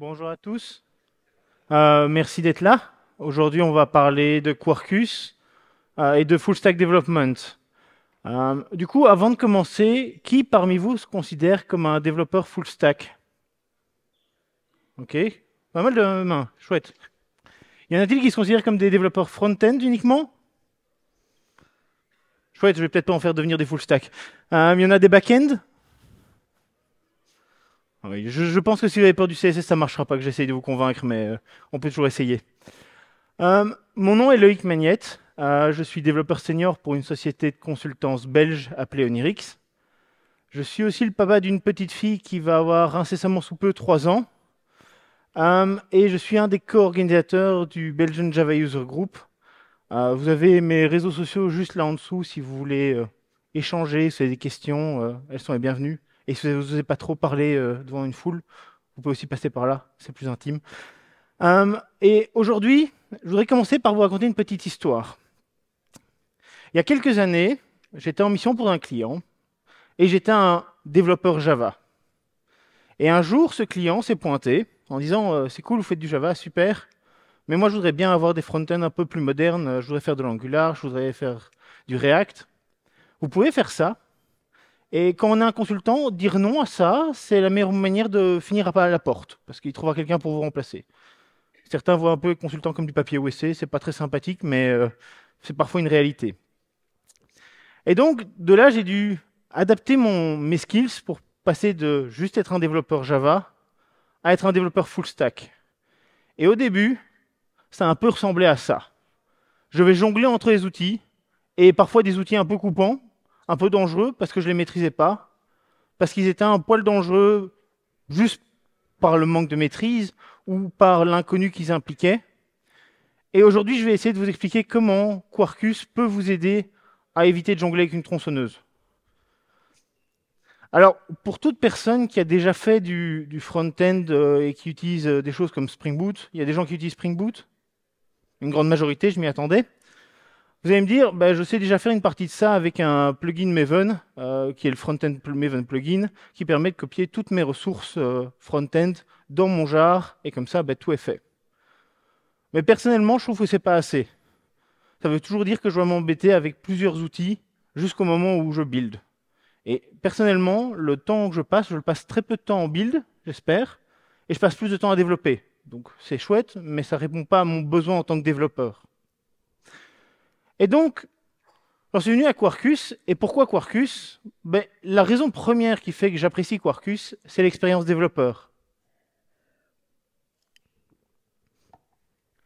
Bonjour à tous. Euh, merci d'être là. Aujourd'hui, on va parler de Quarkus euh, et de Full Stack Development. Euh, du coup, avant de commencer, qui parmi vous se considère comme un développeur full stack Ok, pas mal de mains, chouette. Y en a-t-il qui se considèrent comme des développeurs front-end uniquement Chouette, je vais peut-être pas en faire devenir des full stack. Il y en a des back-end je, pense que si vous avez peur du CSS, ça ne marchera pas que j'essaye de vous convaincre, mais euh, on peut toujours essayer. Euh, mon nom est Loïc Magnette. Euh, je suis développeur senior pour une société de consultance belge appelée Onirix. Je suis aussi le papa d'une petite fille qui va avoir incessamment sous peu 3 ans. et je suis un des co-organisateurs du Belgian Java User Group. vous avez mes réseaux sociaux juste là en dessous si vous voulez échanger, si vous avez des questions, elles sont les bienvenues. Et si vous n'osez pas trop parler euh, devant une foule, vous pouvez aussi passer par là, c'est plus intime. Hum, et aujourd'hui, je voudrais commencer par vous raconter une petite histoire. Il y a quelques années, j'étais en mission pour un client et j'étais un développeur Java. Et un jour, ce client s'est pointé en disant euh, C'est cool, vous faites du Java, super, mais moi je voudrais bien avoir des front-end un peu plus modernes, euh, je voudrais faire de l'Angular, je voudrais faire du React. Vous pouvez faire ça, et quand on est un consultant, dire non à ça, c'est la meilleure manière de finir à la porte, parce qu'il trouvera quelqu'un pour vous remplacer. Certains voient un peu les consultants comme du papier OEC, c'est pas très sympathique, mais euh, c'est parfois une réalité. Et donc, de là, j'ai dû adapter mon, mes skills pour passer de juste être un développeur Java à être un développeur full stack. Et au début, ça a un peu ressemblé à ça. Je vais jongler entre les outils, et parfois des outils un peu coupants, un peu dangereux parce que je ne les maîtrisais pas, parce qu'ils étaient un poil dangereux juste par le manque de maîtrise ou par l'inconnu qu'ils impliquaient. Et aujourd'hui, je vais essayer de vous expliquer comment Quarkus peut vous aider à éviter de jongler avec une tronçonneuse. Alors, pour toute personne qui a déjà fait du, front-end euh, et qui utilise euh, des choses comme Spring Boot, il y a des gens qui utilisent Spring Boot, une grande majorité, je m'y attendais. Vous allez me dire, bah, je sais déjà faire une partie de ça avec un plugin Maven, euh, qui est le front-end Maven plugin, qui permet de copier toutes mes ressources frontend euh, front-end dans mon jar, et comme ça, bah, tout est fait. Mais personnellement, je trouve que ce n'est pas assez. Ça veut toujours dire que je vais m'embêter avec plusieurs outils jusqu'au moment où je build. Et personnellement, le temps que je passe, je le passe très peu de temps en build, j'espère, et je passe plus de temps à développer. Donc c'est chouette, mais ça ne répond pas à mon besoin en tant que développeur. Et donc, je suis venu à Quarkus. Et pourquoi Quarkus ben, La raison première qui fait que j'apprécie Quarkus, c'est l'expérience développeur.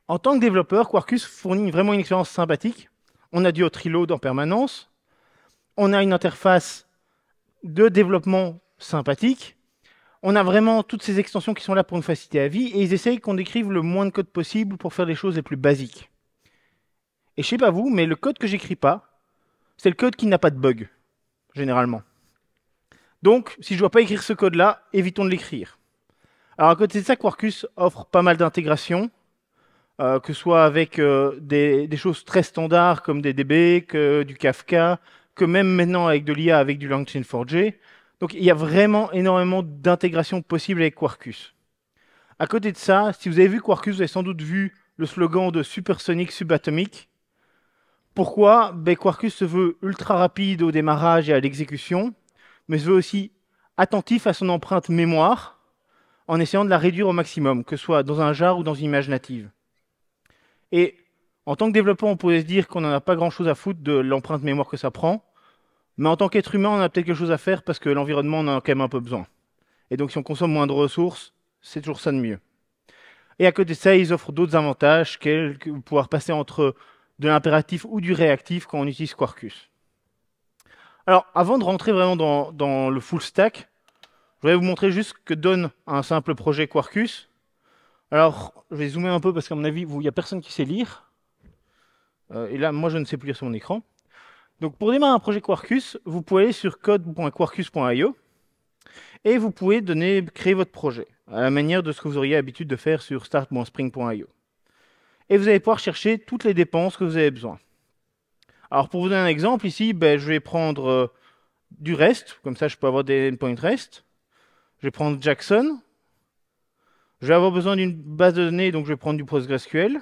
En tant que développeur, Quarkus fournit vraiment une expérience sympathique. On a du au reload en permanence. On a une interface de développement sympathique. On a vraiment toutes ces extensions qui sont là pour nous faciliter la vie et ils essayent qu'on décrive le moins de code possible pour faire les choses les plus basiques. Et je sais pas vous, mais le code que j'écris pas, c'est le code qui n'a pas de bug, généralement. Donc, si je dois pas écrire ce code-là, évitons de l'écrire. Alors à côté de ça, Quarkus offre pas mal d'intégrations, euh, que ce soit avec euh, des, choses très standards comme des DB, que du Kafka, que même maintenant avec de l'IA, avec du langchain 4 g Donc il y a vraiment énormément d'intégrations possibles avec Quarkus. À côté de ça, si vous avez vu Quarkus, vous avez sans doute vu le slogan de Supersonic subatomique. Pourquoi Quarkus se veut ultra rapide au démarrage et à l'exécution, mais se veut aussi attentif à son empreinte mémoire en essayant de la réduire au maximum, que ce soit dans un jar ou dans une image native. Et en tant que développeur, on pourrait se dire qu'on n'en a pas grand-chose à foutre de l'empreinte mémoire que ça prend, mais en tant qu'être humain, on a peut-être quelque chose à faire parce que l'environnement en a quand même un peu besoin. Et donc si on consomme moins de ressources, c'est toujours ça de mieux. Et à côté de ça, ils offrent d'autres avantages, pouvoir passer entre de l'impératif ou du réactif quand on utilise Quarkus. Alors, avant de rentrer vraiment dans, le full stack, je vais vous montrer juste ce que donne un simple projet Quarkus. Alors, je vais zoomer un peu parce qu'à mon avis, il n'y a personne qui sait lire. Euh, et là, moi, je ne sais plus lire sur mon écran. Donc, pour démarrer un projet Quarkus, vous pouvez aller sur code.quarkus.io et vous pouvez donner, créer votre projet à la manière de ce que vous auriez l'habitude de faire sur start.spring.io et vous allez pouvoir chercher toutes les dépenses que vous avez besoin. Alors pour vous donner un exemple, ici, ben, je vais prendre euh, du REST, comme ça je peux avoir des endpoints REST. Je vais prendre Jackson. Je vais avoir besoin d'une base de données, donc je vais prendre du PostgreSQL.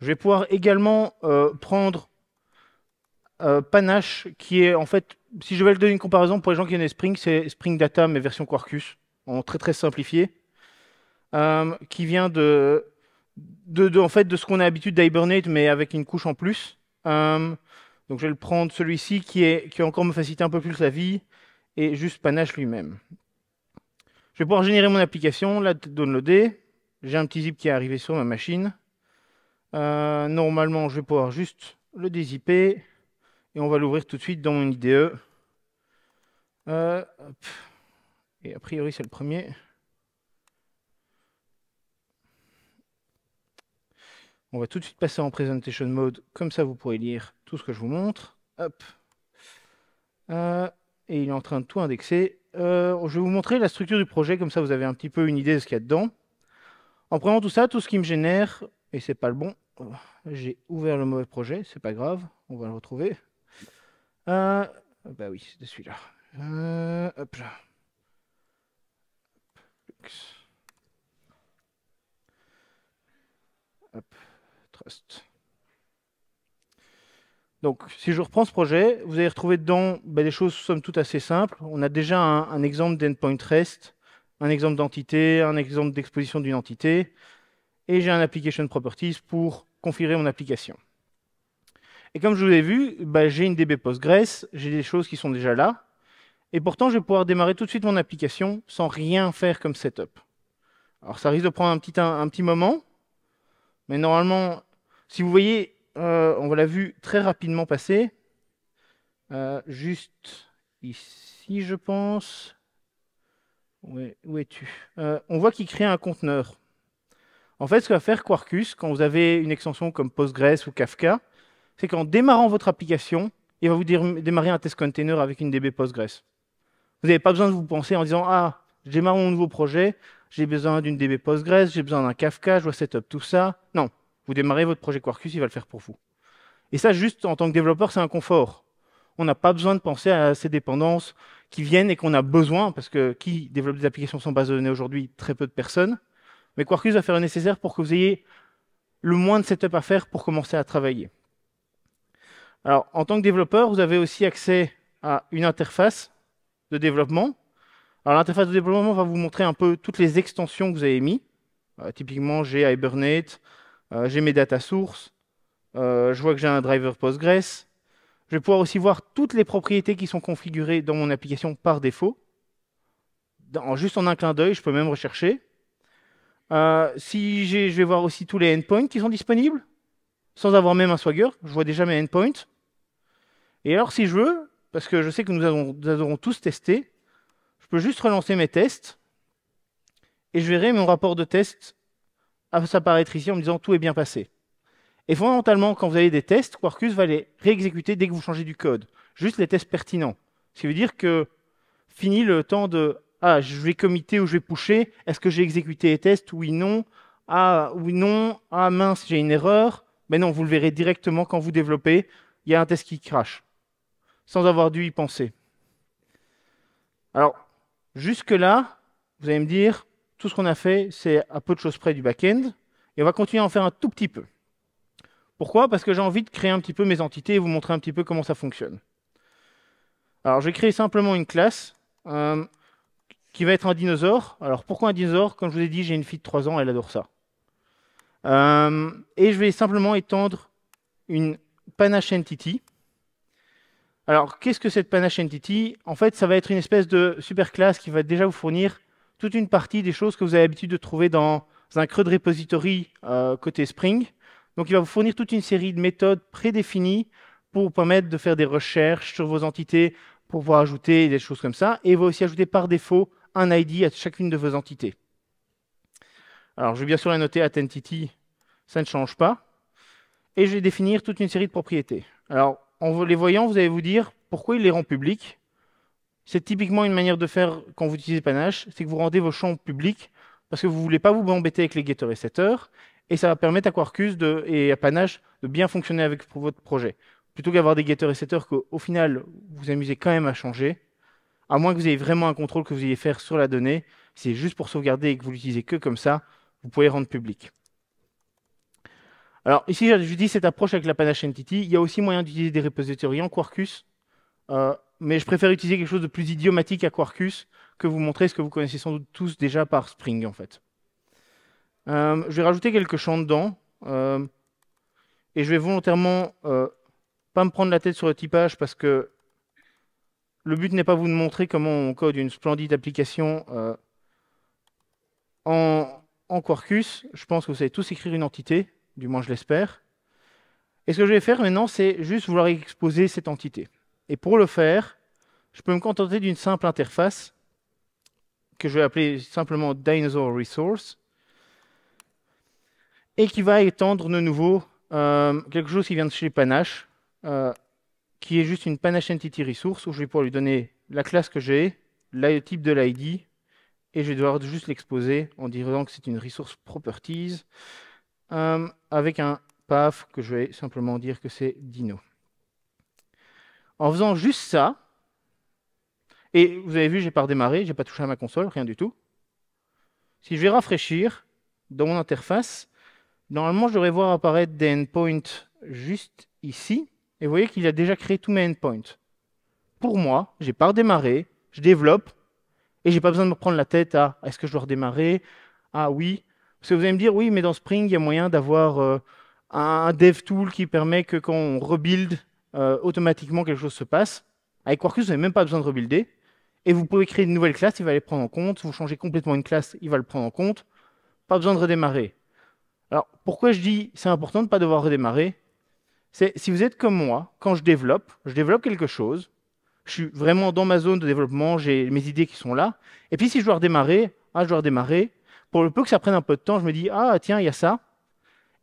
Je vais pouvoir également euh, prendre euh, Panache, qui est en fait, si je vais le donner une comparaison pour les gens qui connaissent Spring, c'est Spring Data, mais version Quarkus, en très très simplifié. Euh, qui vient de, en fait, de ce qu'on a l'habitude d'Hibernate, mais avec une couche en plus. Euh, donc je vais le prendre, celui-ci, qui, qui va encore me faciliter un peu plus la vie, et juste panache lui-même. Je vais pouvoir générer mon application, la downloader. J'ai un petit zip qui est arrivé sur ma machine. Euh, normalement, je vais pouvoir juste le dézipper, et on va l'ouvrir tout de suite dans mon IDE. et a priori, c'est le premier. On va tout de suite passer en presentation mode, comme ça vous pourrez lire tout ce que je vous montre. Hop. Euh, et il est en train de tout indexer. Euh, je vais vous montrer la structure du projet, comme ça vous avez un petit peu une idée de ce qu'il y a dedans. En prenant tout ça, tout ce qui me génère, et c'est pas le bon, euh, j'ai ouvert le mauvais projet, c'est pas grave, on va le retrouver. bah oui, c'est celui-là. hop là. Hop. Donc, si je reprends ce projet, vous allez retrouver dedans ben, des choses somme toute assez simples. On a déjà un, exemple d'endpoint REST, un exemple d'entité, un exemple d'exposition d'une entité, et j'ai un application properties pour configurer mon application. Et comme je vous l'ai vu, ben, j'ai une DB Postgres, j'ai des choses qui sont déjà là, et pourtant je vais pouvoir démarrer tout de suite mon application sans rien faire comme setup. Alors ça risque de prendre un petit moment, mais normalement, si vous voyez, on euh, on l'a vu très rapidement passer, euh, juste ici, je pense. Où, es-tu euh, On voit qu'il crée un conteneur. En fait, ce que va faire Quarkus, quand vous avez une extension comme Postgres ou Kafka, c'est qu'en démarrant votre application, il va vous dire, démarrer un test container avec une DB Postgres. Vous n'avez pas besoin de vous penser en disant Ah, j'ai démarre mon nouveau projet, j'ai besoin d'une DB Postgres, j'ai besoin d'un Kafka, je dois setup tout ça. Non, vous démarrez votre projet Quarkus, il va le faire pour vous. Et ça, juste en tant que développeur, c'est un confort. On n'a pas besoin de penser à ces dépendances qui viennent et qu'on a besoin, parce que qui développe des applications sans base de données aujourd'hui Très peu de personnes. Mais Quarkus va faire le nécessaire pour que vous ayez le moins de setup à faire pour commencer à travailler. Alors, en tant que développeur, vous avez aussi accès à une interface de développement. Alors, l'interface de développement va vous montrer un peu toutes les extensions que vous avez mises. Euh, typiquement, j'ai Hibernate, euh, j'ai mes data sources, euh, je vois que j'ai un driver Postgres. Je vais pouvoir aussi voir toutes les propriétés qui sont configurées dans mon application par défaut. juste en un clin d'œil, je peux même rechercher. Euh, si je vais voir aussi tous les endpoints qui sont disponibles, sans avoir même un swagger, je vois déjà mes endpoints. Et alors, si je veux, parce que je sais que nous avons, nous avons tous testé, je peux juste relancer mes tests et je verrai mon rapport de test à s'apparaître ici en me disant tout est bien passé. Et fondamentalement, quand vous avez des tests, Quarkus va les réexécuter dès que vous changez du code. Juste les tests pertinents. Ce qui veut dire que fini le temps de ah, je vais committer ou je vais pusher, est-ce que j'ai exécuté les tests Oui, non. Ah, oui, non. Ah, mince, j'ai une erreur. Mais non, vous le verrez directement quand vous développez. Il y a un test qui crache. Sans avoir dû y penser. Alors, jusque-là, vous allez me dire, tout ce qu'on a fait, c'est à peu de choses près du back-end, et on va continuer à en faire un tout petit peu. Pourquoi Parce que j'ai envie de créer un petit peu mes entités et vous montrer un petit peu comment ça fonctionne. Alors, je vais créer simplement une classe euh, qui va être un dinosaure. Alors, pourquoi un dinosaure Comme je vous ai dit, j'ai une fille de 3 ans, elle adore ça. Euh, et je vais simplement étendre une panache entity. Alors, qu'est-ce que cette panache entity En fait, ça va être une espèce de super classe qui va déjà vous fournir toute une partie des choses que vous avez l'habitude de trouver dans un creux de repository euh, côté Spring. Donc, il va vous fournir toute une série de méthodes prédéfinies pour vous permettre de faire des recherches sur vos entités, pour pouvoir ajouter des choses comme ça. Et il va aussi ajouter par défaut un ID à chacune de vos entités. Alors, je vais bien sûr la noter at entity, ça ne change pas. Et je vais définir toute une série de propriétés. Alors, en les voyant, vous allez vous dire pourquoi il les rend publics. C'est typiquement une manière de faire quand vous utilisez Panache, c'est que vous rendez vos champs publics parce que vous ne voulez pas vous embêter avec les getters et setters, et ça va permettre à Quarkus de, et à Panache de bien fonctionner avec votre projet. Plutôt qu'avoir des getters et setters qu'au final, vous amusez quand même à changer, à moins que vous ayez vraiment un contrôle que vous ayez faire sur la donnée, c'est juste pour sauvegarder et que vous l'utilisez que comme ça, vous pouvez rendre public. Alors ici, je dis cette approche avec la Panache Entity, il y a aussi moyen d'utiliser des repositories en Quarkus euh, mais je préfère utiliser quelque chose de plus idiomatique à Quarkus que vous montrer ce que vous connaissez sans doute tous déjà par Spring, en fait. Euh, je vais rajouter quelques champs dedans, euh, et je vais volontairement euh, pas me prendre la tête sur le typage parce que le but n'est pas vous de montrer comment on code une splendide application en Quarkus. Je pense que vous savez tous écrire une entité, du moins je l'espère. Et ce que je vais faire maintenant, c'est juste vouloir exposer cette entité. Et pour le faire, je peux me contenter d'une simple interface que je vais appeler simplement Dinosaur Resource et qui va étendre de nouveau euh, quelque chose qui vient de chez Panache, euh, qui est juste une Panache Entity Resource où je vais pouvoir lui donner la classe que j'ai, le type de l'ID, et je vais devoir juste l'exposer en disant que c'est une resource properties euh, avec un path que je vais simplement dire que c'est Dino. En faisant juste ça, et vous avez vu, j'ai pas redémarré, j'ai pas touché à ma console, rien du tout. Si je vais rafraîchir dans mon interface, normalement, je devrais voir apparaître des endpoints juste ici. Et vous voyez qu'il a déjà créé tous mes endpoints. Pour moi, j'ai pas redémarré, je développe, et j'ai pas besoin de me prendre la tête à est-ce que je dois redémarrer Ah oui. Parce que vous allez me dire, oui, mais dans Spring, il y a moyen d'avoir euh, un dev tool qui permet que quand on rebuild, euh, automatiquement quelque chose se passe. Avec Quarkus, vous n'avez même pas besoin de rebuilder. Et vous pouvez créer une nouvelle classe, il va les prendre en compte. Vous changez complètement une classe, il va le prendre en compte. Pas besoin de redémarrer. Alors, pourquoi je dis c'est important de ne pas devoir redémarrer C'est si vous êtes comme moi, quand je développe, je développe quelque chose, je suis vraiment dans ma zone de développement, j'ai mes idées qui sont là. Et puis si je dois redémarrer, ah, je dois redémarrer. Pour le peu que ça prenne un peu de temps, je me dis, ah tiens, il y a ça.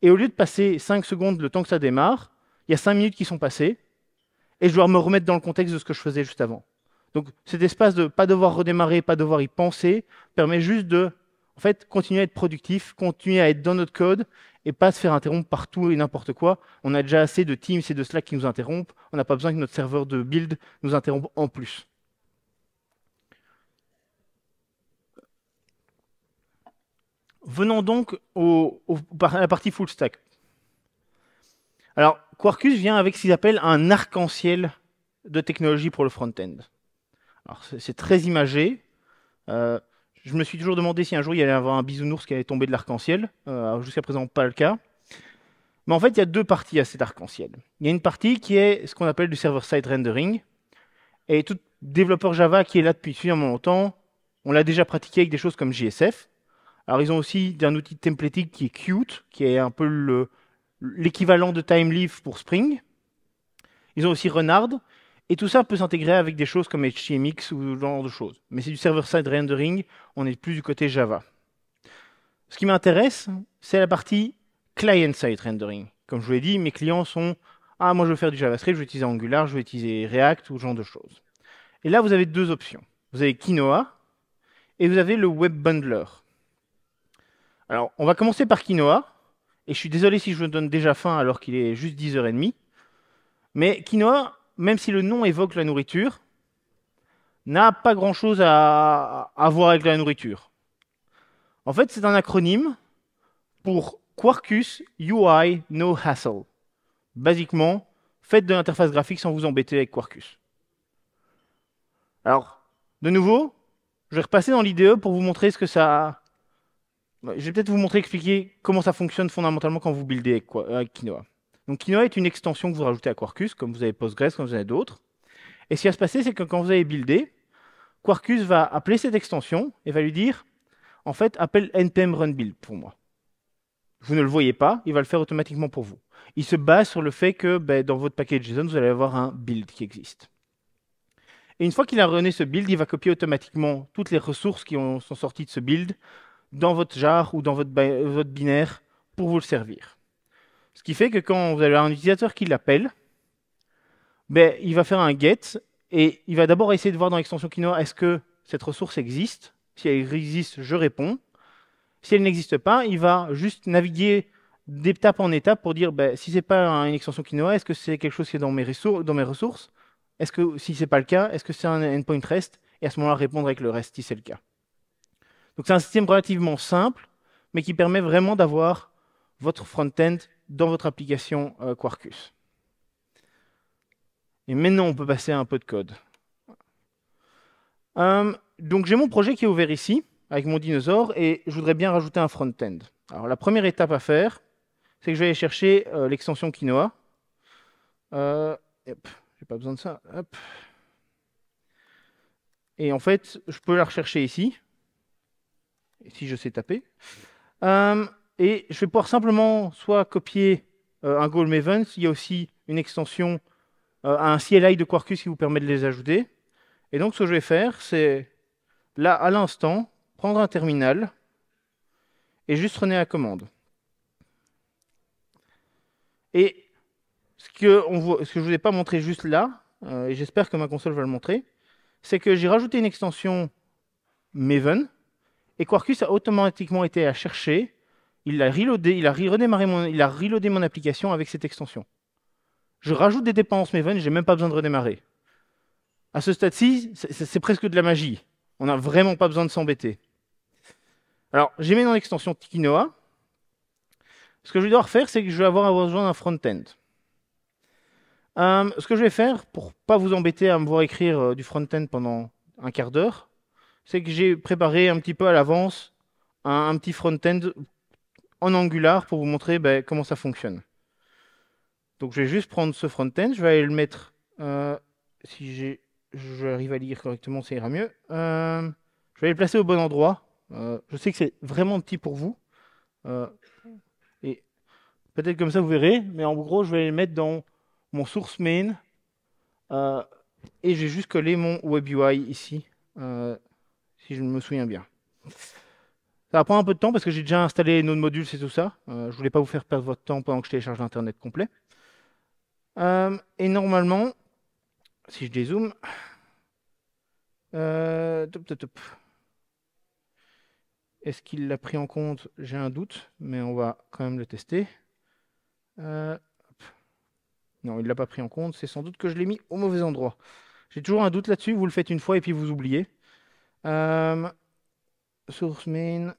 Et au lieu de passer 5 secondes le temps que ça démarre, il y a 5 minutes qui sont passées et je dois me remettre dans le contexte de ce que je faisais juste avant. Donc cet espace de pas devoir redémarrer, pas devoir y penser, permet juste de en fait, continuer à être productif, continuer à être dans notre code et pas se faire interrompre partout et n'importe quoi. On a déjà assez de Teams et de Slack qui nous interrompent. On n'a pas besoin que notre serveur de build nous interrompe en plus. Venons donc à la partie full stack. Alors, Quarkus vient avec ce qu'ils appellent un arc-en-ciel de technologie pour le front-end. Alors, c'est très imagé. Euh, je me suis toujours demandé si un jour il y allait avoir un bisounours qui allait tomber de l'arc-en-ciel. Euh, jusqu'à présent, pas le cas. Mais en fait, il y a deux parties à cet arc-en-ciel. Il y a une partie qui est ce qu'on appelle du server-side rendering. Et tout développeur Java qui est là depuis suffisamment longtemps, on l'a déjà pratiqué avec des choses comme JSF. Alors, ils ont aussi un outil templating qui est cute, qui est un peu le, l'équivalent de Time pour Spring. Ils ont aussi Renard. Et tout ça peut s'intégrer avec des choses comme HTMX ou ce genre de choses. Mais c'est du server-side rendering, on est plus du côté Java. Ce qui m'intéresse, c'est la partie client-side rendering. Comme je vous l'ai dit, mes clients sont Ah, moi je veux faire du JavaScript, je vais utiliser Angular, je vais utiliser React ou ce genre de choses. Et là, vous avez deux options. Vous avez Quinoa et vous avez le Web Bundler. Alors, on va commencer par Quinoa et je suis désolé si je vous donne déjà faim alors qu'il est juste 10h30, mais quinoa, même si le nom évoque la nourriture, n'a pas grand-chose à, à voir avec la nourriture. En fait, c'est un acronyme pour Quarkus UI No Hassle. Basiquement, faites de l'interface graphique sans vous embêter avec Quarkus. Alors, de nouveau, je vais repasser dans l'IDE pour vous montrer ce que ça, je vais peut-être vous montrer, expliquer comment ça fonctionne fondamentalement quand vous buildez avec, Quinoa. Donc Quinoa est une extension que vous rajoutez à Quarkus, comme vous avez Postgres, comme vous avez d'autres. Et ce qui va se passer, c'est que quand vous avez buildé, Quarkus va appeler cette extension et va lui dire, en fait, appelle npm run build pour moi. Vous ne le voyez pas, il va le faire automatiquement pour vous. Il se base sur le fait que ben, dans votre paquet JSON, vous allez avoir un build qui existe. Et une fois qu'il a runné ce build, il va copier automatiquement toutes les ressources qui sont sorties de ce build dans votre jar ou dans votre, binaire pour vous le servir. Ce qui fait que quand vous avez un utilisateur qui l'appelle, ben, il va faire un get et il va d'abord essayer de voir dans l'extension Kinoa est-ce que cette ressource existe. Si elle existe, je réponds. Si elle n'existe pas, il va juste naviguer d'étape en étape pour dire ben, si ce c'est pas une extension Quinoa, est-ce que c'est quelque chose qui est dans mes, dans mes ressources Est-ce que si c'est pas le cas, est-ce que c'est un endpoint REST Et à ce moment-là, répondre avec le REST si c'est le cas. Donc c'est un système relativement simple, mais qui permet vraiment d'avoir votre front-end dans votre application euh, Quarkus. Et maintenant, on peut passer à un peu de code. Euh, donc j'ai mon projet qui est ouvert ici, avec mon dinosaure, et je voudrais bien rajouter un front-end. Alors la première étape à faire, c'est que je vais aller chercher euh, l'extension Quinoa. Euh, j'ai pas besoin de ça. Et en fait, je peux la rechercher ici si je sais taper. Euh, et je vais pouvoir simplement soit copier euh, un Goal Maven, il y a aussi une extension, euh, à un CLI de Quarkus qui vous permet de les ajouter. Et donc ce que je vais faire, c'est là, à l'instant, prendre un terminal et juste runner la commande. Et ce que, ce que je ne vous ai pas montré juste là, et j'espère que ma console va le montrer, c'est que j'ai rajouté une extension Maven, et Quarkus a automatiquement été à chercher. Il a reloadé, il a redémarré mon, application avec cette extension. Je rajoute des dépendances Maven, j'ai même pas besoin de redémarrer. À ce stade-ci, c'est presque de la magie. On n'a vraiment pas besoin de s'embêter. Alors, j'ai mis dans l'extension Tikinoa. Ce que je vais devoir faire, c'est que je vais avoir besoin d'un front-end. Euh, ce que je vais faire, pour pas vous embêter à me voir écrire euh, du front-end pendant un quart d'heure, c'est que j'ai préparé un petit peu à l'avance un, petit front-end en Angular pour vous montrer ben, comment ça fonctionne. Donc je vais juste prendre ce front-end, je vais aller le mettre, euh, si j'arrive à lire correctement, ça ira mieux. Euh, je vais le placer au bon endroit. Euh, je sais que c'est vraiment petit pour vous. et peut-être comme ça vous verrez, mais en gros je vais le mettre dans mon source main. et j'ai juste coller mon web UI ici si je me souviens bien. Ça va prendre un peu de temps parce que j'ai déjà installé nos modules, c'est tout ça. Je euh, je voulais pas vous faire perdre votre temps pendant que je télécharge l'internet complet. Euh, et normalement, si je dézoome, euh, Est-ce qu'il l'a pris en compte J'ai un doute, mais on va quand même le tester. non, il ne l'a pas pris en compte. C'est sans doute que je l'ai mis au mauvais endroit. J'ai toujours un doute là-dessus. Vous le faites une fois et puis vous oubliez. Euh, source main.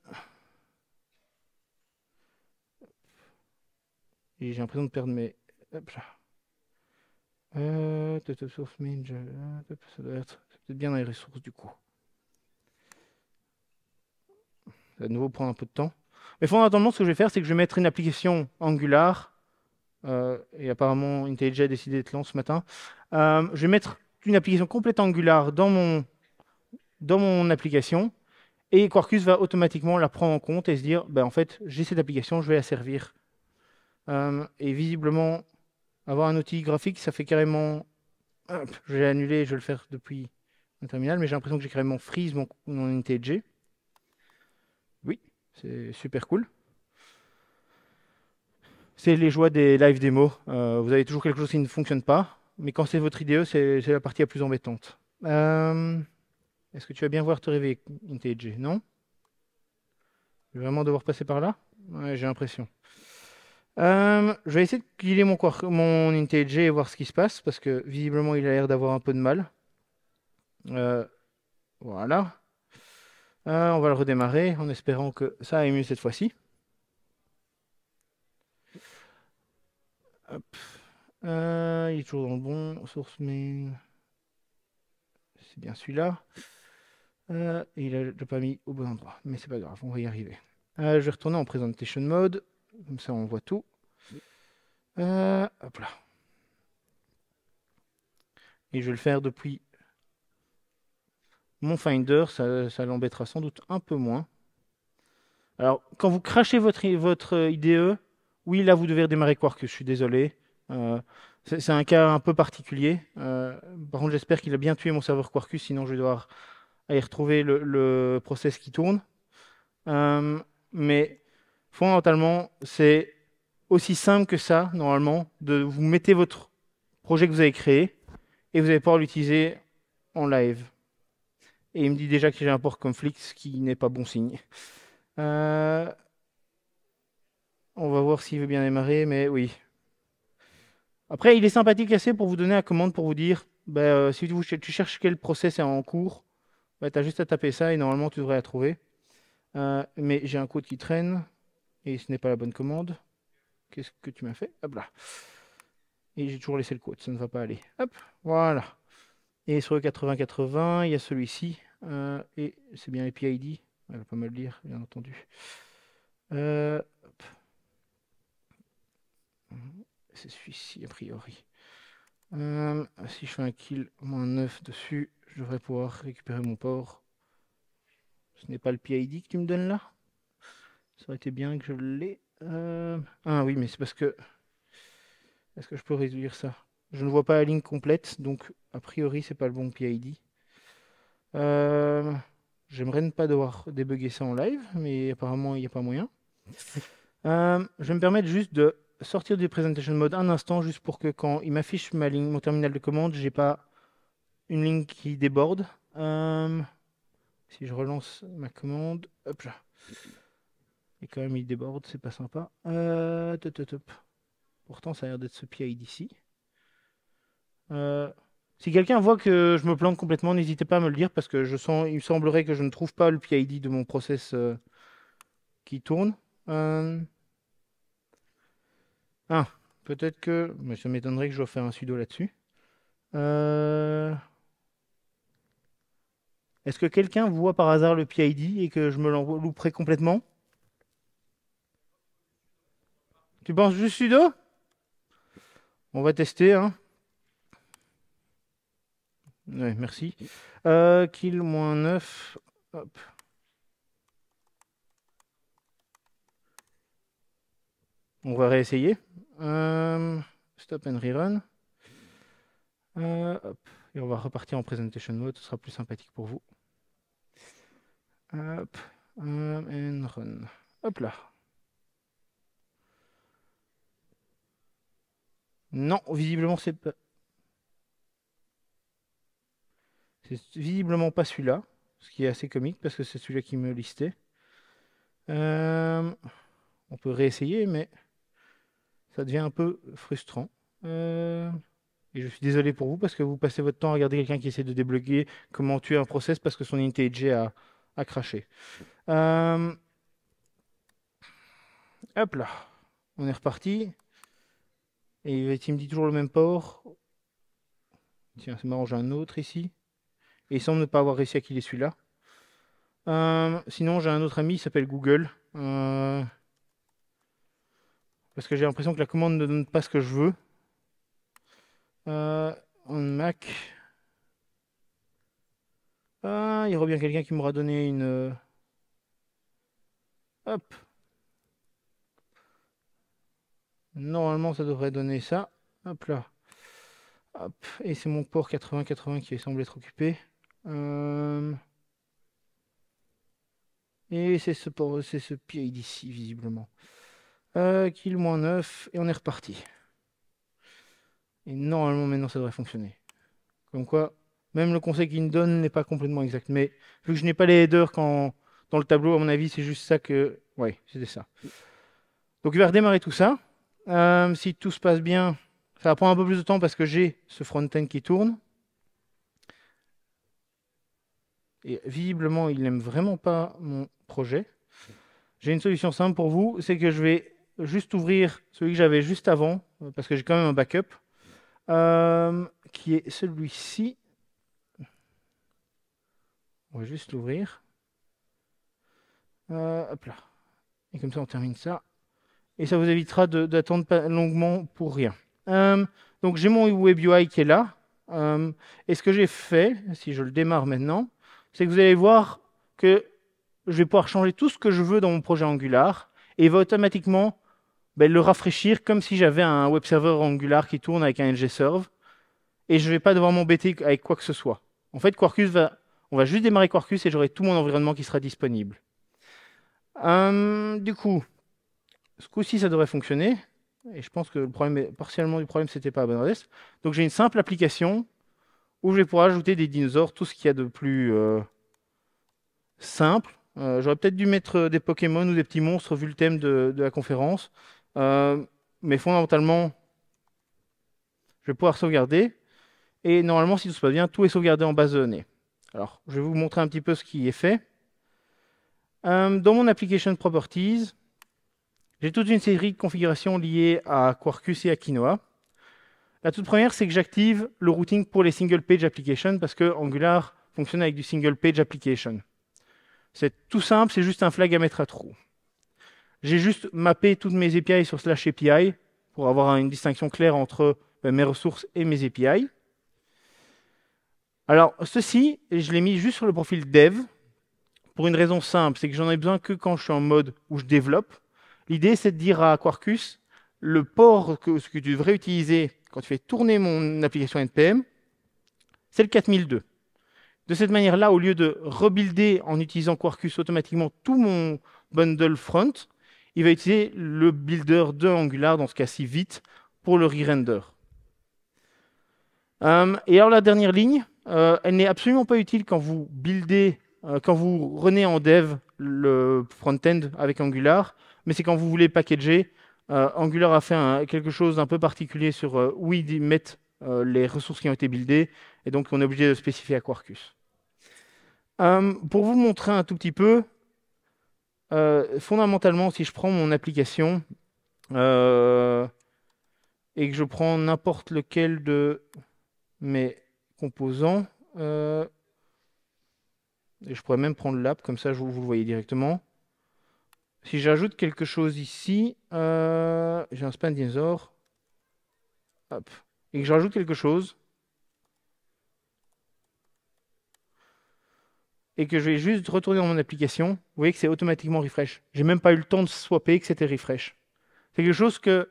J'ai l'impression de perdre mes. Hop là. Euh, source main. Euh, ça doit être peut-être bien dans les ressources du coup. Ça va de nouveau prendre un peu de temps. Mais fondamentalement, ce que je vais faire, c'est que je vais mettre une application Angular. Euh, et apparemment, IntelliJ a décidé d'être lent ce matin. je vais mettre une application complète Angular dans mon dans mon application. Et Quarkus va automatiquement la prendre en compte et se dire, bah, en fait, j'ai cette application, je vais la servir. Euh, et visiblement, avoir un outil graphique, ça fait carrément... Ah, je vais annuler, je vais le faire depuis un terminal, mais j'ai l'impression que j'ai carrément freeze mon, mon Oui, c'est super cool. C'est les joies des live démos. Euh, vous avez toujours quelque chose qui ne fonctionne pas, mais quand c'est votre IDE, c'est la partie la plus embêtante. Euh, est-ce que tu vas bien voir te réveiller, IntelliJ Non Je vais vraiment devoir passer par là Ouais, j'ai l'impression. Euh, je vais essayer de killer mon, mon et voir ce qui se passe, parce que visiblement, il a l'air d'avoir un peu de mal. Euh, voilà. Euh, on va le redémarrer en espérant que ça aille mieux cette fois-ci. il est toujours dans le bon. Source main... C'est bien celui-là. Euh, il l'a pas mis au bon endroit, mais c'est pas grave, on va y arriver. Euh, je vais retourner en presentation mode, comme ça on voit tout. Euh, hop là. Et je vais le faire depuis mon Finder, ça, l'embêtera sans doute un peu moins. Alors, quand vous crachez votre, votre IDE, oui, là vous devez redémarrer Quarkus, je suis désolé. Euh, c'est un cas un peu particulier. par contre, j'espère qu'il a bien tué mon serveur Quarkus, sinon je vais devoir à y retrouver le, process qui tourne. Euh, mais fondamentalement, c'est aussi simple que ça, normalement, de vous mettez votre projet que vous avez créé et vous allez pouvoir l'utiliser en live. Et il me dit déjà que j'ai un port conflict, ce qui n'est pas bon signe. Euh, on va voir s'il veut bien démarrer, mais oui. Après, il est sympathique assez pour vous donner la commande pour vous dire ben, euh, si tu cherches quel process est en cours, T'as tu as juste à taper ça et normalement tu devrais la trouver. Euh, mais j'ai un code qui traîne et ce n'est pas la bonne commande. Qu'est-ce que tu m'as fait Hop là. Et j'ai toujours laissé le code, ça ne va pas aller. Hop, voilà. Et sur le 8080, il y a celui-ci. Euh, et c'est bien les PID. Elle va pas mal le lire, bien entendu. Euh, c'est celui-ci, a priori. Euh, si je fais un kill, 9 dessus, je devrais pouvoir récupérer mon port. Ce n'est pas le PID que tu me donnes là Ça aurait été bien que je l'ai. Euh, ah oui, mais c'est parce que... Est-ce que je peux résoudre ça Je ne vois pas la ligne complète, donc a priori c'est pas le bon PID. Euh, j'aimerais ne pas devoir débugger ça en live, mais apparemment il n'y a pas moyen. je vais me permettre juste de sortir du presentation mode un instant, juste pour que quand il m'affiche ma ligne, mon terminal de commande, j'ai pas une ligne qui déborde. Euh, si je relance ma commande, hop Et quand même, il déborde, c'est pas sympa. Euh, Pourtant, ça a l'air d'être ce PID ici. Euh, si quelqu'un voit que je me plante complètement, n'hésitez pas à me le dire parce que je sens, il semblerait que je ne trouve pas le PID de mon process qui tourne. Ah, peut-être que. Mais ça m'étonnerait que je dois faire un sudo là-dessus. Euh, est-ce que quelqu'un voit par hasard le PID et que je me louperai complètement Tu penses juste sudo On va tester. Hein. merci. Euh, kill moins 9. Hop. On va réessayer. Euh, stop and rerun. Euh, Et on va repartir en presentation mode, ce sera plus sympathique pour vous. Hop, hum, and run. Hop là. Non, visiblement c'est pas. C'est visiblement pas celui-là, ce qui est assez comique parce que c'est celui-là qui me listait. Hum, on peut réessayer, mais ça devient un peu frustrant. Euh, et je suis désolé pour vous parce que vous passez votre temps à regarder quelqu'un qui essaie de débloquer comment tuer un process parce que son IntelliJ a, a craché. Hop là, on est reparti. Et il me dit toujours le même port. Tiens, c'est marrant, j'ai un autre ici. Et il semble ne pas avoir réussi à est celui-là. Euh, sinon, j'ai un autre ami, il s'appelle Google. Euh, parce que j'ai l'impression que la commande ne donne pas ce que je veux. Euh, on Mac. Ah, il y aura bien quelqu'un qui m'aura donné une... Euh, hop. Normalement, ça devrait donner ça. Hop là. Hop. Et c'est mon port 8080 qui semble être occupé. Euh, et c'est ce, port, c'est ce pied ici, visiblement. Euh, kill moins 9, et on est reparti. Et normalement, maintenant, ça devrait fonctionner. Comme quoi, même le conseil qu'il me donne n'est pas complètement exact. Mais vu que je n'ai pas les headers dans le tableau, à mon avis, c'est juste ça que... Ouais, c'était ça. Donc, il va redémarrer tout ça. Euh, si tout se passe bien, ça va prendre un peu plus de temps parce que j'ai ce front-end qui tourne. Et visiblement, il n'aime vraiment pas mon projet. J'ai une solution simple pour vous, c'est que je vais juste ouvrir celui que j'avais juste avant, euh, parce que j'ai quand même un backup, euh, qui est celui-ci. On va juste l'ouvrir. Euh, hop là. Et comme ça, on termine ça. Et ça vous évitera d'attendre longuement pour rien. donc j'ai mon web UI qui est là. et ce que j'ai fait, si je le démarre maintenant, c'est que vous allez voir que je vais pouvoir changer tout ce que je veux dans mon projet Angular et il va automatiquement ben, le rafraîchir comme si j'avais un web server Angular qui tourne avec un NG serve et je ne vais pas devoir m'embêter avec quoi que ce soit. En fait, Quarkus va, on va juste démarrer Quarkus et j'aurai tout mon environnement qui sera disponible. Hum, du coup, ce coup-ci, ça devrait fonctionner. Et je pense que le problème, partiellement du problème, c'était pas à Donc j'ai une simple application où je vais pouvoir ajouter des dinosaures, tout ce qu'il y a de plus euh, simple. Euh, j'aurais peut-être dû mettre euh, des Pokémon ou des petits monstres vu le thème de la conférence. Euh, mais fondamentalement, je vais pouvoir sauvegarder. Et normalement, si tout se passe bien, tout est sauvegardé en base de données. Alors, je vais vous montrer un petit peu ce qui est fait. Euh, dans mon Application Properties, j'ai toute une série de configurations liées à Quarkus et à Quinoa. La toute première, c'est que j'active le routing pour les single page applications parce que Angular fonctionne avec du single page application. C'est tout simple, c'est juste un flag à mettre à trou. J'ai juste mappé toutes mes API sur slash API pour avoir une distinction claire entre ben, mes ressources et mes API. Alors, ceci, je l'ai mis juste sur le profil dev pour une raison simple, c'est que j'en ai besoin que quand je suis en mode où je développe. L'idée, c'est de dire à Quarkus le port que, que tu devrais utiliser quand tu fais tourner mon application NPM, c'est le 4002. De cette manière-là, au lieu de rebuilder en utilisant Quarkus automatiquement tout mon bundle front, il va utiliser le builder de Angular, dans ce cas-ci vite, pour le re-render. Euh, et alors la dernière ligne, euh, elle n'est absolument pas utile quand vous buildez, euh, quand vous renez en dev le front-end avec Angular, mais c'est quand vous voulez packager. Angular a fait quelque chose d'un peu particulier sur où ils mettent les ressources qui ont été buildées, et donc on est obligé de spécifier à Quarkus. pour vous montrer un tout petit peu, euh, fondamentalement, si je prends mon application euh, et que je prends n'importe lequel de mes composants, euh, et je pourrais même prendre l'app, comme ça vous, le voyez directement. Si j'ajoute quelque chose ici, j'ai un span dinosaur. et que rajoute quelque chose, et que je vais juste retourner dans mon application, vous voyez que c'est automatiquement refresh. J'ai même pas eu le temps de swapper que c'était refresh. C'est quelque chose que,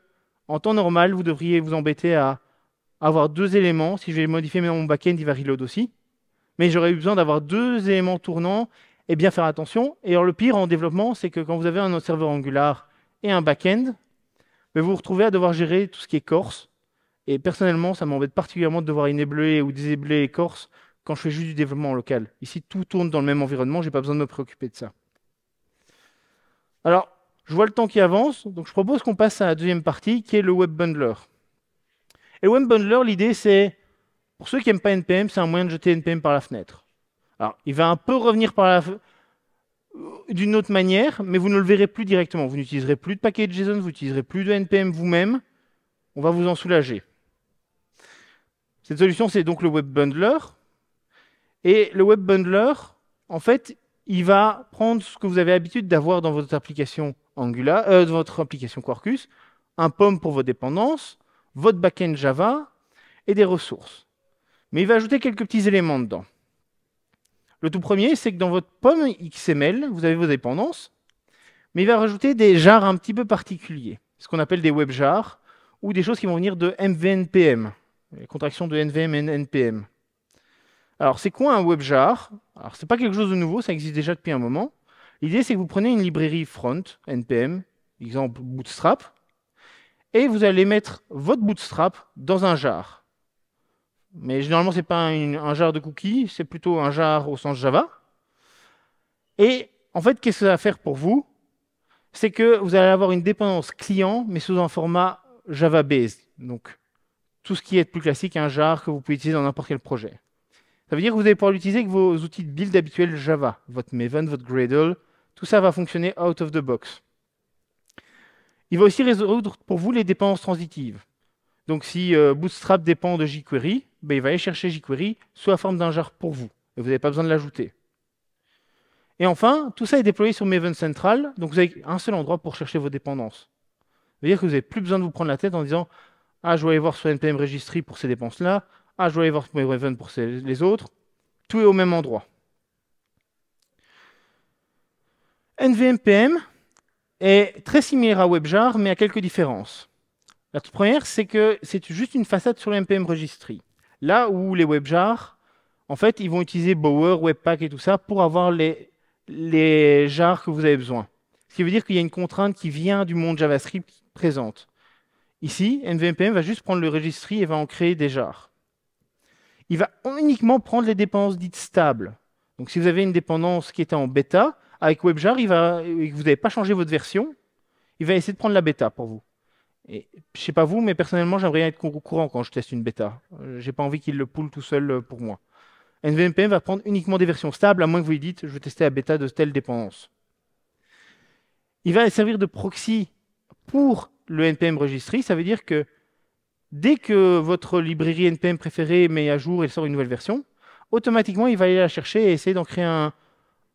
en temps normal, vous devriez vous embêter à avoir deux éléments. Si je vais modifier mon backend, il va reload aussi. Mais j'aurais eu besoin d'avoir deux éléments tournants et bien faire attention. Et alors, le pire en développement, c'est que quand vous avez un serveur Angular et un backend, ben, vous vous retrouvez à devoir gérer tout ce qui est Corse. Et personnellement, ça m'embête particulièrement de devoir enabler ou désabler Corse quand je fais juste du développement local. Ici, tout tourne dans le même environnement, je n'ai pas besoin de me préoccuper de ça. Alors, je vois le temps qui avance, donc je propose qu'on passe à la deuxième partie, qui est le web bundler. Et le web bundler, l'idée, c'est, pour ceux qui n'aiment pas NPM, c'est un moyen de jeter NPM par la fenêtre. Alors, il va un peu revenir par la d'une autre manière, mais vous ne le verrez plus directement. Vous n'utiliserez plus de package JSON, vous n'utiliserez plus de NPM vous-même. On va vous en soulager. Cette solution, c'est donc le web bundler. Et le web bundler, en fait, il va prendre ce que vous avez l'habitude d'avoir dans votre application Angular, euh, votre application Quarkus, un POM pour vos dépendances, votre backend Java et des ressources. Mais il va ajouter quelques petits éléments dedans. Le tout premier, c'est que dans votre POM XML, vous avez vos dépendances, mais il va rajouter des jars un petit peu particuliers, ce qu'on appelle des Web Jars, ou des choses qui vont venir de MVNPM, les contractions de NVM et NPM. Alors, c'est quoi un WebJar Alors, c'est pas quelque chose de nouveau, ça existe déjà depuis un moment. L'idée, c'est que vous prenez une librairie front, NPM, exemple Bootstrap, et vous allez mettre votre Bootstrap dans un jar. Mais généralement, ce n'est pas un, jar de cookies, c'est plutôt un jar au sens Java. Et en fait, qu'est-ce que ça va faire pour vous C'est que vous allez avoir une dépendance client, mais sous un format Java-based. Donc, tout ce qui est plus classique, un jar que vous pouvez utiliser dans n'importe quel projet. Ça veut dire que vous allez pouvoir l'utiliser avec vos outils de build habituels Java, votre Maven, votre Gradle, tout ça va fonctionner out of the box. Il va aussi résoudre pour vous les dépendances transitives. Donc si euh, Bootstrap dépend de jQuery, ben, il va aller chercher jQuery sous la forme d'un jar pour vous, et vous n'avez pas besoin de l'ajouter. Et enfin, tout ça est déployé sur Maven Central, donc vous avez un seul endroit pour chercher vos dépendances. Ça veut dire que vous n'avez plus besoin de vous prendre la tête en disant « Ah, je vais aller voir sur NPM Registry pour ces dépenses-là, ah, je aller jouer Raven pour les autres. Tout est au même endroit. NVMPM est très similaire à WebJAR, mais à quelques différences. La toute première, c'est que c'est juste une façade sur le NPM Registry. Là où les WebJAR, en fait, ils vont utiliser Bower, Webpack et tout ça pour avoir les, les jars que vous avez besoin. Ce qui veut dire qu'il y a une contrainte qui vient du monde JavaScript présente. Ici, NVMPM va juste prendre le registry et va en créer des jars il va uniquement prendre les dépendances dites stables. Donc si vous avez une dépendance qui est en bêta, avec WebJar, il va, vous n'avez pas changé votre version, il va essayer de prendre la bêta pour vous. Et, ne sais pas vous, mais personnellement, j'aimerais être courant quand je teste une bêta. Euh, je n'ai pas envie qu'il le poule tout seul euh, pour moi. NVMPM va prendre uniquement des versions stables, à moins que vous lui dites, je veux tester la bêta de telle dépendance. Il va servir de proxy pour le NPM registry. Ça veut dire que dès que votre librairie NPM préférée met à jour et sort une nouvelle version, automatiquement, il va aller la chercher et essayer d'en créer un,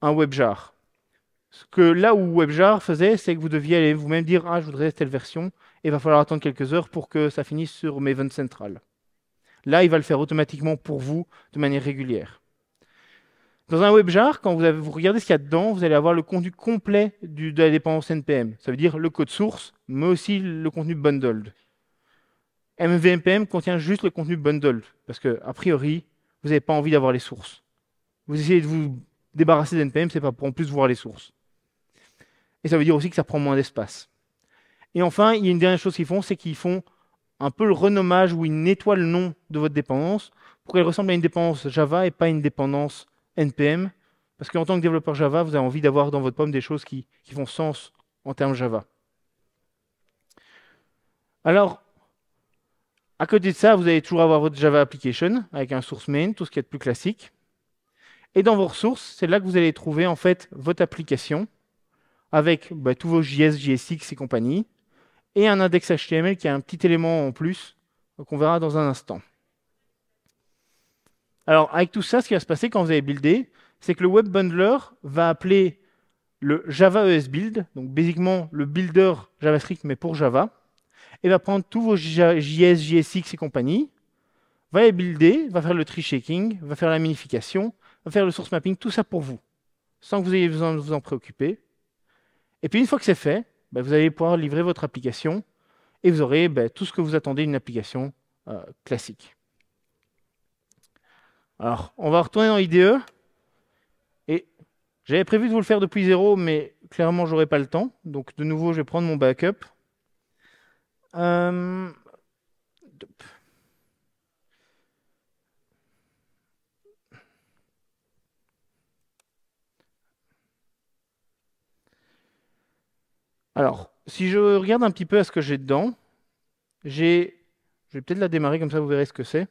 webjar. Ce que là où WebJar faisait, c'est que vous deviez aller vous-même dire Ah, je voudrais cette version, et il va falloir attendre quelques heures pour que ça finisse sur Maven Central. Là, il va le faire automatiquement pour vous de manière régulière. Dans un WebJar, quand vous, regardez ce qu'il y a dedans, vous allez avoir le contenu complet de la dépendance NPM. Ça veut dire le code source, mais aussi le contenu bundled. MVMPM contient juste le contenu bundle, parce que, a priori, vous n'avez pas envie d'avoir les sources. Vous essayez de vous débarrasser d'NPM, c'est pas pour en plus voir les sources. Et ça veut dire aussi que ça prend moins d'espace. Et enfin, il y a une dernière chose qu'ils font, c'est qu'ils font un peu le renommage ou ils nettoient le nom de votre dépendance pour qu'elle ressemble à une dépendance Java et pas une dépendance NPM. Parce qu'en tant que développeur Java, vous avez envie d'avoir dans votre pomme des choses qui, qui font sens en termes Java. Alors, à côté de ça, vous allez toujours avoir votre Java application avec un source main, tout ce qui est de plus classique. Et dans vos ressources, c'est là que vous allez trouver en fait votre application avec bah, tous vos JS, JSX et compagnie, et un index HTML qui a un petit élément en plus euh, qu'on verra dans un instant. Alors avec tout ça, ce qui va se passer quand vous allez builder, c'est que le web bundler va appeler le Java ES build, donc basiquement le builder JavaScript mais pour Java, et va prendre tous vos JS, JSX et compagnie, va les builder, va faire le tree shaking, va faire la minification, va faire le source mapping, tout ça pour vous, sans que vous ayez besoin de vous en préoccuper. Et puis une fois que c'est fait, bah, vous allez pouvoir livrer votre application et vous aurez bah, tout ce que vous attendez d'une application euh, classique. Alors, on va retourner dans IDE. Et j'avais prévu de vous le faire depuis zéro, mais clairement, n'aurai pas le temps. Donc, de nouveau, je vais prendre mon backup. Euh, Alors, si je regarde un petit peu à ce que j'ai dedans, j'ai, je vais peut-être la démarrer comme ça, vous verrez ce que c'est.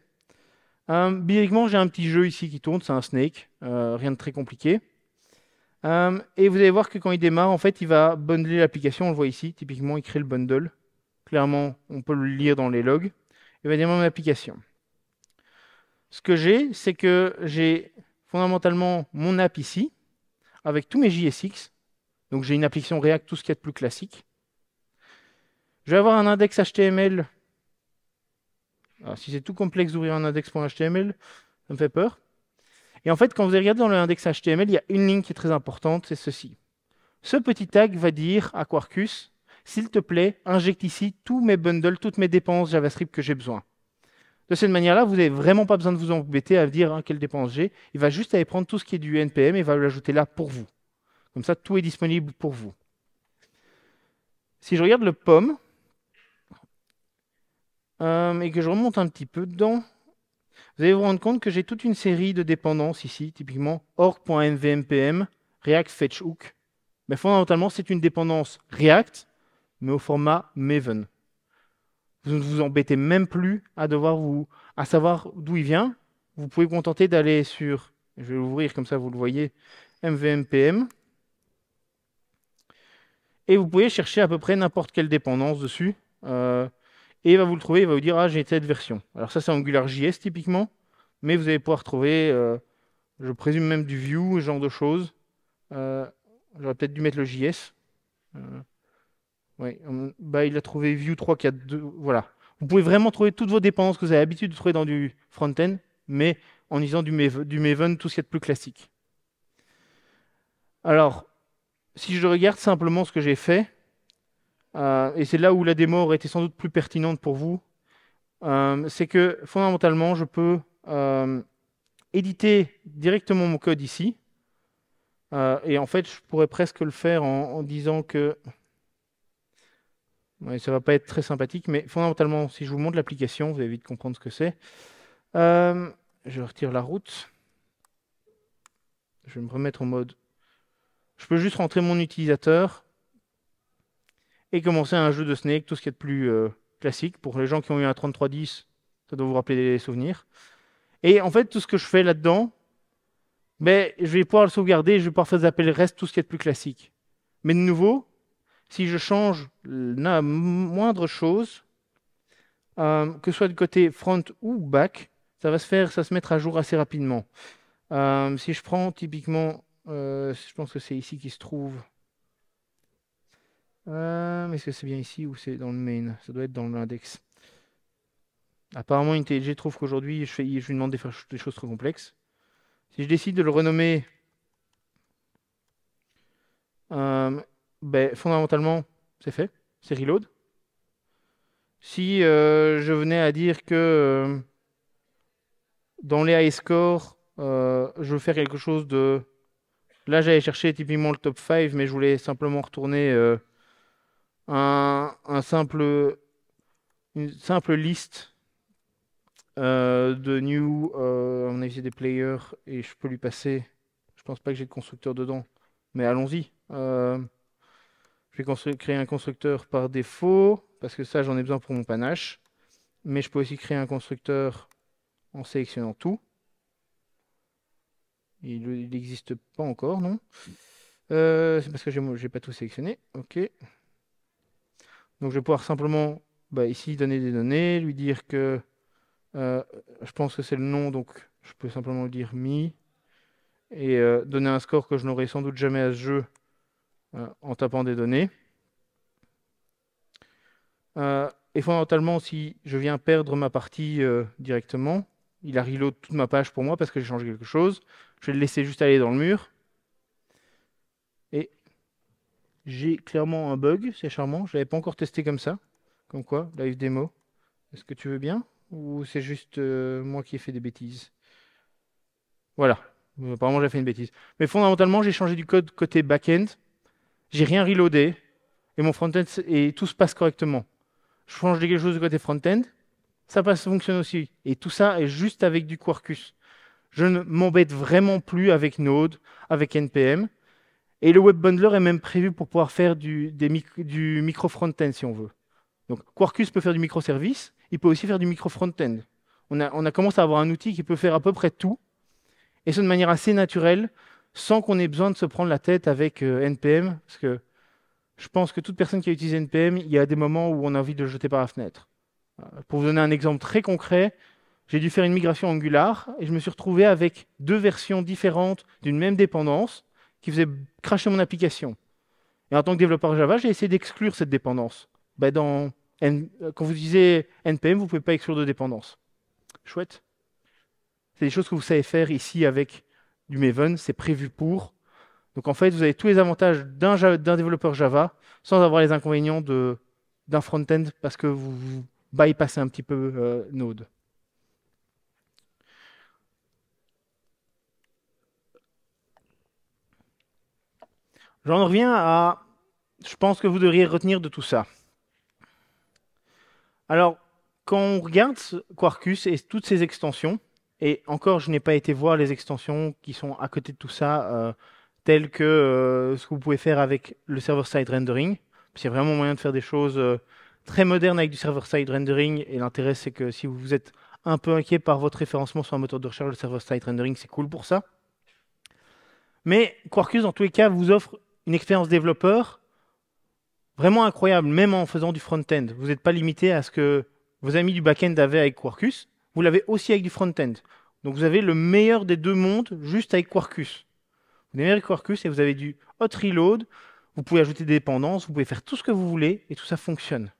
Euh, j'ai un petit jeu ici qui tourne, c'est un snake, euh, rien de très compliqué. Euh, et vous allez voir que quand il démarre, en fait, il va bundler l'application, on le voit ici, typiquement, il crée le bundle. Clairement, on peut le lire dans les logs. Et bien, mon application. Ce que j'ai, c'est que j'ai fondamentalement mon app ici, avec tous mes JSX. Donc j'ai une application React, tout ce qui est de plus classique. Je vais avoir un index HTML. si c'est tout complexe d'ouvrir un index.html, ça me fait peur. Et en fait, quand vous regardez dans le index HTML, il y a une ligne qui est très importante, c'est ceci. Ce petit tag va dire à Quarkus, s'il te plaît, injecte ici tous mes bundles, toutes mes dépenses JavaScript que j'ai besoin. De cette manière-là, vous n'avez vraiment pas besoin de vous embêter à dire quelles hein, quelle j'ai. Il va juste aller prendre tout ce qui est du NPM et va l'ajouter là pour vous. Comme ça, tout est disponible pour vous. Si je regarde le pomme euh, et que je remonte un petit peu dedans, vous allez vous rendre compte que j'ai toute une série de dépendances ici, typiquement org.mvmpm, React Fetch Hook. Mais fondamentalement, c'est une dépendance React mais au format Maven. Vous ne vous embêtez même plus à devoir vous, à savoir d'où il vient. Vous pouvez vous contenter d'aller sur, je vais l'ouvrir comme ça vous le voyez, MVMPM. Et vous pouvez chercher à peu près n'importe quelle dépendance dessus. Euh, et il va vous le trouver, il va vous dire Ah, j'ai cette version. Alors, ça, c'est AngularJS typiquement, mais vous allez pouvoir trouver, euh, je présume même du view, ce genre de choses. Euh, j'aurais peut-être dû mettre le JS. Oui, bah, il a trouvé View 3 qui a Voilà. Vous pouvez vraiment trouver toutes vos dépendances que vous avez l'habitude de trouver dans du front-end, mais en utilisant du Maven, du Maven tout ce qu'il y a plus classique. Alors, si je regarde simplement ce que j'ai fait, euh, et c'est là où la démo aurait été sans doute plus pertinente pour vous, euh, c'est que fondamentalement, je peux euh, éditer directement mon code ici. et en fait, je pourrais presque le faire en disant que ça ça va pas être très sympathique, mais fondamentalement, si je vous montre l'application, vous allez vite comprendre ce que c'est. Euh, je retire la route. Je vais me remettre en mode. Je peux juste rentrer mon utilisateur et commencer un jeu de Snake, tout ce qui est de plus euh, classique. Pour les gens qui ont eu un 3310, ça doit vous rappeler des souvenirs. Et en fait, tout ce que je fais là-dedans, ben, je vais pouvoir le sauvegarder, je vais pouvoir faire des appels REST, tout ce qui est de plus classique. Mais de nouveau, si je change la moindre chose, euh, que ce soit du côté front ou back, ça va se faire, ça se mettre à jour assez rapidement. Euh, si je prends typiquement, euh, je pense que c'est ici qui se trouve. est-ce que c'est bien ici ou c'est dans le main Ça doit être dans l'index. Apparemment, IntelliJ trouve qu'aujourd'hui, je, je, lui demande de des choses trop complexes. Si je décide de le renommer ben, fondamentalement, c'est fait, c'est reload. Si euh, je venais à dire que euh, dans les high scores, euh, je veux faire quelque chose de... Là, j'allais chercher typiquement le top 5, mais je voulais simplement retourner un, simple, une simple liste de new. on a des players et je peux lui passer. Je pense pas que j'ai de constructeur dedans, mais allons-y. Je vais créer un constructeur par défaut, parce que ça, j'en ai besoin pour mon panache. Mais je peux aussi créer un constructeur en sélectionnant tout. Il n'existe pas encore, non euh, C'est parce que je n'ai pas tout sélectionné. OK. Donc, je vais pouvoir simplement, bah, ici, donner des données, lui dire que euh, je pense que c'est le nom, donc je peux simplement lui dire mi, et euh, donner un score que je n'aurai sans doute jamais à ce jeu, euh, en tapant des données. Euh, et fondamentalement, si je viens perdre ma partie euh, directement, il a reload toute ma page pour moi parce que j'ai changé quelque chose. Je vais le laisser juste aller dans le mur. Et j'ai clairement un bug, c'est charmant. Je ne l'avais pas encore testé comme ça. Comme quoi, live démo. Est-ce que tu veux bien Ou c'est juste moi qui ai fait des bêtises Voilà. Apparemment, j'ai fait une bêtise. Mais fondamentalement, j'ai changé du code côté back-end j'ai rien reloadé, et mon front et tout se passe correctement. Je change quelque chose du côté front-end, ça passe, fonctionne aussi. Et tout ça est juste avec du Quarkus. Je ne m'embête vraiment plus avec Node, avec NPM. Et le web bundler est même prévu pour pouvoir faire du, micro, du front-end si on veut. Donc Quarkus peut faire du microservice, il peut aussi faire du micro front-end. On a, on a commencé à avoir un outil qui peut faire à peu près tout, et ce de manière assez naturelle, sans qu'on ait besoin de se prendre la tête avec euh, NPM, parce que je pense que toute personne qui a utilisé NPM, il y a des moments où on a envie de le jeter par la fenêtre. Pour vous donner un exemple très concret, j'ai dû faire une migration Angular et je me suis retrouvé avec deux versions différentes d'une même dépendance qui faisait cracher mon application. Et en tant que développeur Java, j'ai essayé d'exclure cette dépendance. Ben, dans euh, Quand vous utilisez NPM, vous ne pouvez pas exclure de dépendance. Chouette. C'est des choses que vous savez faire ici avec du Maven, c'est prévu pour. Donc en fait, vous avez tous les avantages d'un développeur Java sans avoir les inconvénients d'un front-end parce que vous, vous, bypassez un petit peu euh, Node. J'en reviens à, je pense que vous devriez retenir de tout ça. Alors, quand on regarde Quarkus et toutes ses extensions, et encore, je n'ai pas été voir les extensions qui sont à côté de tout ça, euh, telles que euh, ce que vous pouvez faire avec le server-side rendering. C'est vraiment moyen de faire des choses euh, très modernes avec du server-side rendering. Et l'intérêt, c'est que si vous êtes un peu inquiet par votre référencement sur un moteur de recherche, le server-side rendering, c'est cool pour ça. Mais Quarkus, dans tous les cas, vous offre une expérience développeur vraiment incroyable, même en faisant du front-end. Vous n'êtes pas limité à ce que vos amis du back-end avaient avec Quarkus. Vous l'avez aussi avec du front-end. Donc vous avez le meilleur des deux mondes juste avec Quarkus. Vous avez Quarkus et vous avez du hot reload, vous pouvez ajouter des dépendances, vous pouvez faire tout ce que vous voulez et tout ça fonctionne.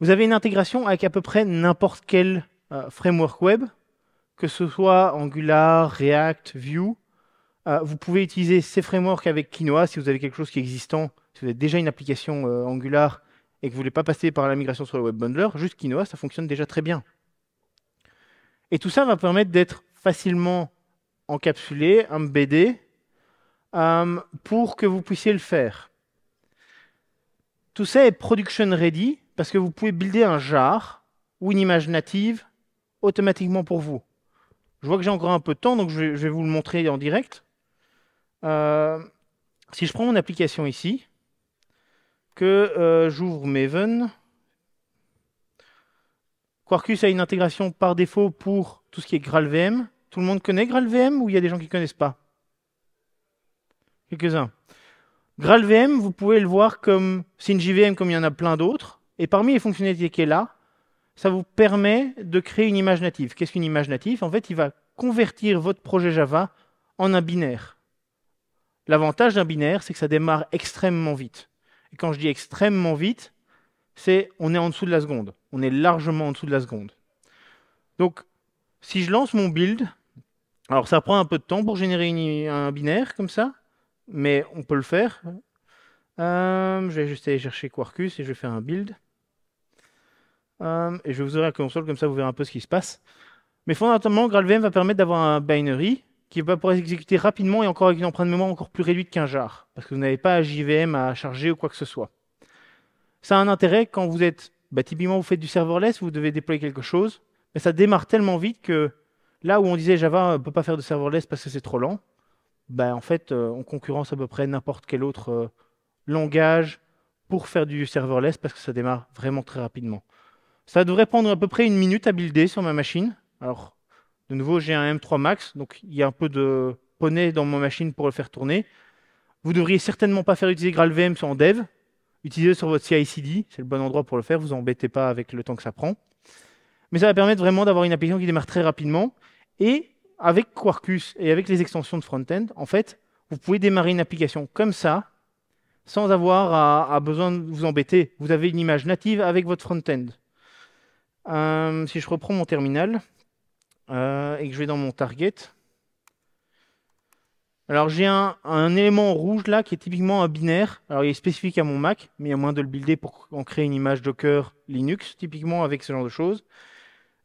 Vous avez une intégration avec à peu près n'importe quel euh, framework web, que ce soit Angular, React, Vue. Euh, vous pouvez utiliser ces frameworks avec Quinoa si vous avez quelque chose qui est existant, si vous avez déjà une application euh, Angular, et que vous ne voulez pas passer par la migration sur le web bundler, juste Kinoa, ça fonctionne déjà très bien. Et tout ça va permettre d'être facilement encapsulé, embedé, euh, pour que vous puissiez le faire. Tout ça est production ready parce que vous pouvez builder un jar ou une image native automatiquement pour vous. Je vois que j'ai encore un peu de temps, donc je vais, vous le montrer en direct. Euh, si je prends mon application ici, que euh, j'ouvre Maven. Quarkus a une intégration par défaut pour tout ce qui est GraalVM. Tout le monde connaît GraalVM ou il y a des gens qui ne connaissent pas Quelques-uns. GraalVM, vous pouvez le voir comme c'est une JVM comme il y en a plein d'autres. Et parmi les fonctionnalités qui a, là, ça vous permet de créer une image native. Qu'est-ce qu'une image native En fait, il va convertir votre projet Java en un binaire. L'avantage d'un binaire, c'est que ça démarre extrêmement vite. Et quand je dis extrêmement vite, c'est on est en dessous de la seconde. On est largement en dessous de la seconde. Donc, si je lance mon build, alors ça prend un peu de temps pour générer un binaire comme ça, mais on peut le faire. Euh, je vais juste aller chercher Quarkus et je vais faire un build. Euh, et je vais vous ouvrir la console, comme ça vous verrez un peu ce qui se passe. Mais fondamentalement, GraalVM va permettre d'avoir un binary qui va pouvoir exécuter rapidement et encore avec une empreinte mémoire encore plus réduite qu'un jar, parce que vous n'avez pas à JVM à charger ou quoi que ce soit. Ça a un intérêt quand vous êtes, bah, typiquement vous faites du serverless, vous devez déployer quelque chose, mais ça démarre tellement vite que là où on disait Java ne peut pas faire de serverless parce que c'est trop lent, bah, en fait euh, on concurrence à peu près n'importe quel autre euh, langage pour faire du serverless parce que ça démarre vraiment très rapidement. Ça devrait prendre à peu près une minute à builder sur ma machine. Alors de nouveau, j'ai un M3 Max, donc il y a un peu de poney dans ma machine pour le faire tourner. Vous ne devriez certainement pas faire utiliser GraalVM en dev. Utilisez sur votre CI/CD, c'est le bon endroit pour le faire. Vous embêtez pas avec le temps que ça prend. Mais ça va permettre vraiment d'avoir une application qui démarre très rapidement. Et avec Quarkus et avec les extensions de front-end, en fait, vous pouvez démarrer une application comme ça sans avoir à, besoin de vous embêter. Vous avez une image native avec votre front-end. Euh, si je reprends mon terminal, euh, et que je vais dans mon target. Alors j'ai un, élément rouge là qui est typiquement un binaire. Alors il est spécifique à mon Mac, mais il y a moins de le builder pour en créer une image Docker Linux, typiquement avec ce genre de choses.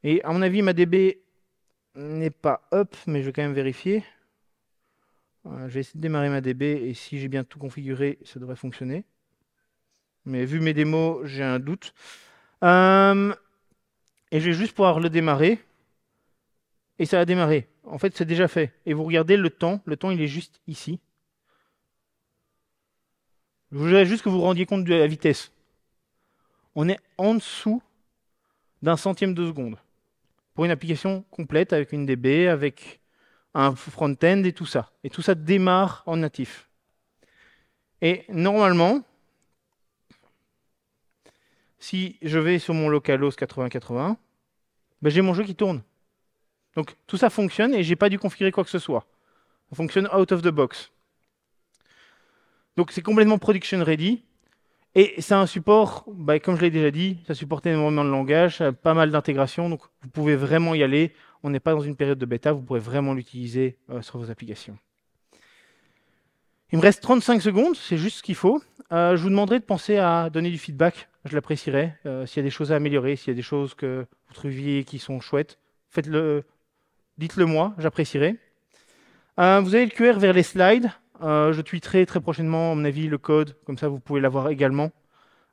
Et à mon avis, ma DB n'est pas up, mais je vais quand même vérifier. Euh, je vais essayer de démarrer ma DB et si j'ai bien tout configuré, ça devrait fonctionner. Mais vu mes démos, j'ai un doute. Euh, et je vais juste pouvoir le démarrer et ça a démarré. En fait, c'est déjà fait. Et vous regardez le temps, le temps il est juste ici. Je voudrais juste que vous vous rendiez compte de la vitesse. On est en dessous d'un centième de seconde pour une application complète avec une DB, avec un front-end et tout ça. Et tout ça démarre en natif. Et normalement, si je vais sur mon localhost 8080, ben j'ai mon jeu qui tourne. Donc tout ça fonctionne et j'ai pas dû configurer quoi que ce soit. Ça fonctionne out of the box. Donc c'est complètement production ready. Et c'est un support, bah, comme je l'ai déjà dit, ça supporte énormément de langage, pas mal d'intégration, donc vous pouvez vraiment y aller. On n'est pas dans une période de bêta, vous pourrez vraiment l'utiliser euh, sur vos applications. Il me reste 35 secondes, c'est juste ce qu'il faut. Euh, je vous demanderai de penser à donner du feedback, je l'apprécierai. Euh, s'il y a des choses à améliorer, s'il y a des choses que vous trouviez qui sont chouettes, faites-le Dites-le moi, j'apprécierai. Euh, vous avez le QR vers les slides. Euh, je tweeterai très prochainement, à mon avis, le code, comme ça vous pouvez l'avoir également.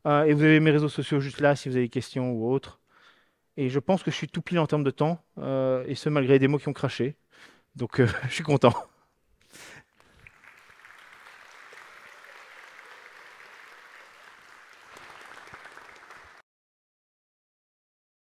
Euh, et vous avez mes réseaux sociaux juste là si vous avez des questions ou autres. Et je pense que je suis tout pile en termes de temps, et ce malgré des mots qui ont craché. Donc je suis content.